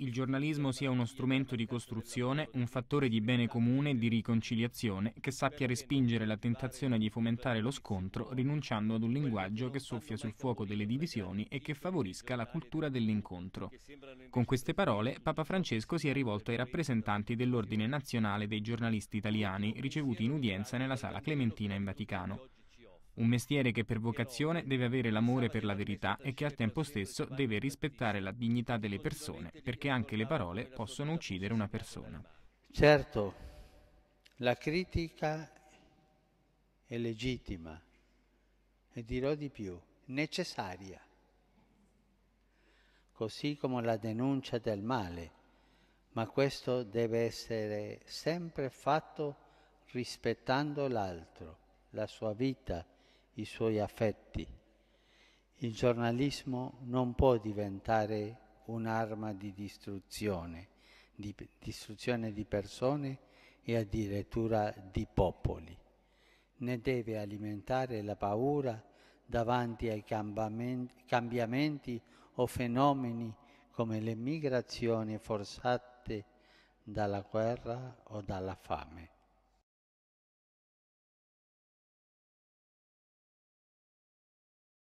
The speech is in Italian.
il giornalismo sia uno strumento di costruzione, un fattore di bene comune e di riconciliazione che sappia respingere la tentazione di fomentare lo scontro rinunciando ad un linguaggio che soffia sul fuoco delle divisioni e che favorisca la cultura dell'incontro. Con queste parole Papa Francesco si è rivolto ai rappresentanti dell'Ordine Nazionale dei giornalisti italiani ricevuti in udienza nella Sala Clementina in Vaticano. Un mestiere che per vocazione deve avere l'amore per la verità e che al tempo stesso deve rispettare la dignità delle persone, perché anche le parole possono uccidere una persona. Certo, la critica è legittima e dirò di più, necessaria, così come la denuncia del male, ma questo deve essere sempre fatto rispettando l'altro, la sua vita i suoi affetti. Il giornalismo non può diventare un'arma di distruzione, di distruzione di persone e addirittura di popoli, ne deve alimentare la paura davanti ai cambiamenti o fenomeni come le migrazioni forzate dalla guerra o dalla fame.